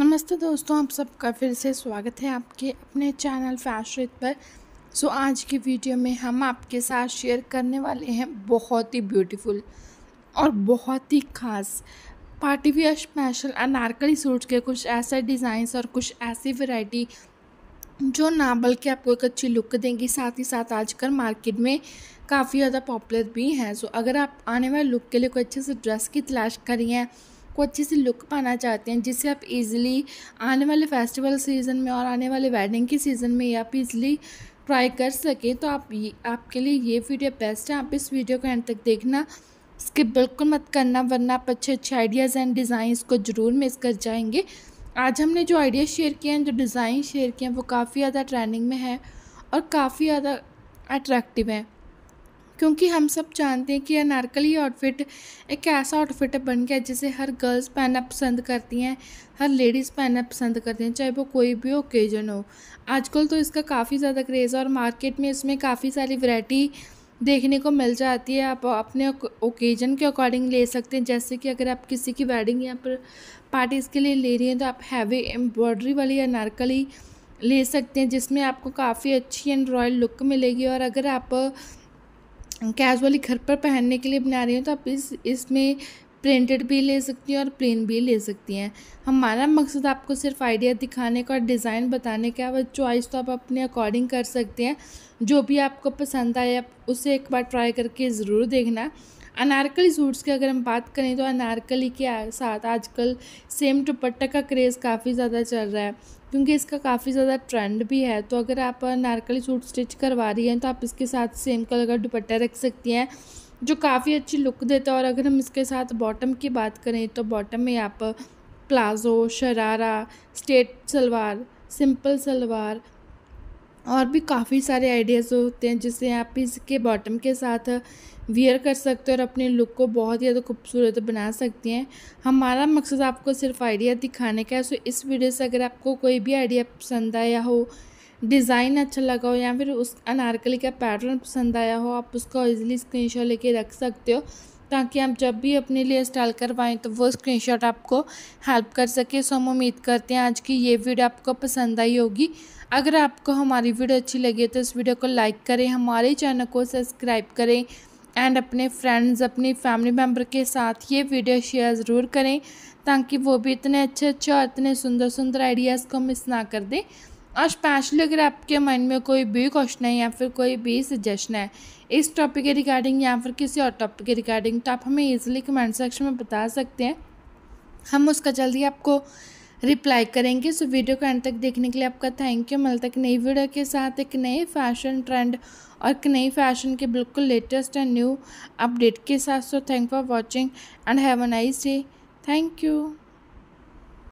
नमस्ते दोस्तों आप सबका फिर से स्वागत है आपके अपने चैनल फैशरित पर सो so, आज की वीडियो में हम आपके साथ शेयर करने वाले हैं बहुत ही ब्यूटीफुल और बहुत ही ख़ास party wear special Anarkali suit के कुछ ऐसे डिज़ाइंस और कुछ ऐसी वैरायटी जो ना बल्कि आपको एक अच्छी लुक देंगी साथ ही साथ आजकल मार्केट में काफ़ी ज़्यादा पॉपुलर भी हैं सो so, अगर आप आने वाले लुक के लिए कोई अच्छे से ड्रेस की तलाश करी हैं को अच्छे से लुक पाना चाहते हैं जिससे आप इजीली आने वाले फेस्टिवल सीज़न में और आने वाले वेडिंग के सीज़न में आप इजीली ट्राई कर सकें तो आप ये आपके लिए ये वीडियो बेस्ट है आप इस वीडियो को एंड तक देखना इसके बिल्कुल मत करना वरना आप अच्छे अच्छे आइडियाज़ एंड डिज़ाइंस को ज़रूर मिस कर जाएंगे आज हमने जो आइडिया शेयर किए हैं जो डिज़ाइन शेयर किए हैं वो काफ़ी ज़्यादा ट्रेंडिंग में है और काफ़ी ज़्यादा अट्रैक्टिव है क्योंकि हम सब जानते हैं कि अनारकली आउटफिट एक ऐसा आउटफिट बन गया जिसे हर गर्ल्स पहनना पसंद करती हैं हर लेडीज़ पहनना पसंद करती हैं चाहे वो कोई भी ओकेजन हो आजकल तो इसका काफ़ी ज़्यादा क्रेज़ है और मार्केट में इसमें काफ़ी सारी वैरायटी देखने को मिल जाती है आप अपने ओकेजन के अकॉर्डिंग ले सकते हैं जैसे कि अगर आप किसी की वेडिंग या पर पार्टीज़ के लिए ले रही हैं तो आप हैवी एम्ब्रॉयडरी वाली अनारकली ले सकते हैं जिसमें आपको काफ़ी अच्छी एंड रॉयल लुक मिलेगी और अगर आप कैजुअली घर पर पहनने के लिए बना रही हूँ तो आप इस इसमें प्रिंटेड भी ले सकती हैं और प्लेन भी ले सकती हैं हमारा मकसद आपको सिर्फ आइडिया दिखाने का और डिज़ाइन बताने का वह चॉइस तो आप अपने अकॉर्डिंग कर सकते हैं जो भी आपको पसंद आए आप उसे एक बार ट्राई करके ज़रूर देखना अनारकली सूट्स की अगर हम बात करें तो अनारकली के साथ आजकल सेम दुपट्टा का क्रेज़ काफ़ी ज़्यादा चल रहा है क्योंकि इसका काफ़ी ज़्यादा ट्रेंड भी है तो अगर आप अनारकली सूट स्टिच करवा रही हैं तो आप इसके साथ सेम कलर का दुपट्टा रख सकती हैं जो काफ़ी अच्छी लुक देता है और अगर हम इसके साथ बॉटम की बात करें तो बॉटम में आप palazzo sharara straight salwar simple salwar और भी काफ़ी सारे आइडियाज़ होते हैं जिसे आप इसके बॉटम के साथ वियर कर सकते हो और अपने लुक को बहुत ही ज़्यादा खूबसूरत बना सकती हैं हमारा मकसद आपको सिर्फ आइडिया दिखाने का है सो इस वीडियो से अगर आपको कोई भी आइडिया पसंद आया हो डिज़ाइन अच्छा लगा हो या फिर उस अनारकली का पैटर्न पसंद आया हो आप उसका ईजिली स्क्रीन लेके रख सकते हो ताकि आप जब भी अपने लिए इंस्टॉल करवाएं तो वो स्क्रीनशॉट आपको हेल्प कर सके सो हम उम्मीद करते हैं आज की ये वीडियो आपको पसंद आई होगी अगर आपको हमारी वीडियो अच्छी लगी तो इस वीडियो को लाइक करें हमारे चैनल को सब्सक्राइब करें एंड अपने फ्रेंड्स अपनी फैमिली मेम्बर के साथ ये वीडियो शेयर ज़रूर करें ताकि वो भी इतने अच्छे अच्छे और इतने सुंदर सुंदर आइडियाज़ को मिस ना कर दें और स्पेशली अगर आपके माइंड में कोई भी क्वेश्चन है या फिर कोई भी सजेशन है इस टॉपिक के रिगार्डिंग या फिर किसी और टॉपिक के रिगार्डिंग तो आप हमें ईजिली कमेंट सेक्शन में बता सकते हैं हम उसका जल्दी आपको रिप्लाई करेंगे सो वीडियो को एंड तक देखने के लिए आपका थैंक यू मिलता एक नई वीडियो के साथ एक नए फैशन ट्रेंड और एक नई फैशन के बिल्कुल लेटेस्ट एंड न्यू अपडेट के साथ so thank for watching and have a nice day thank you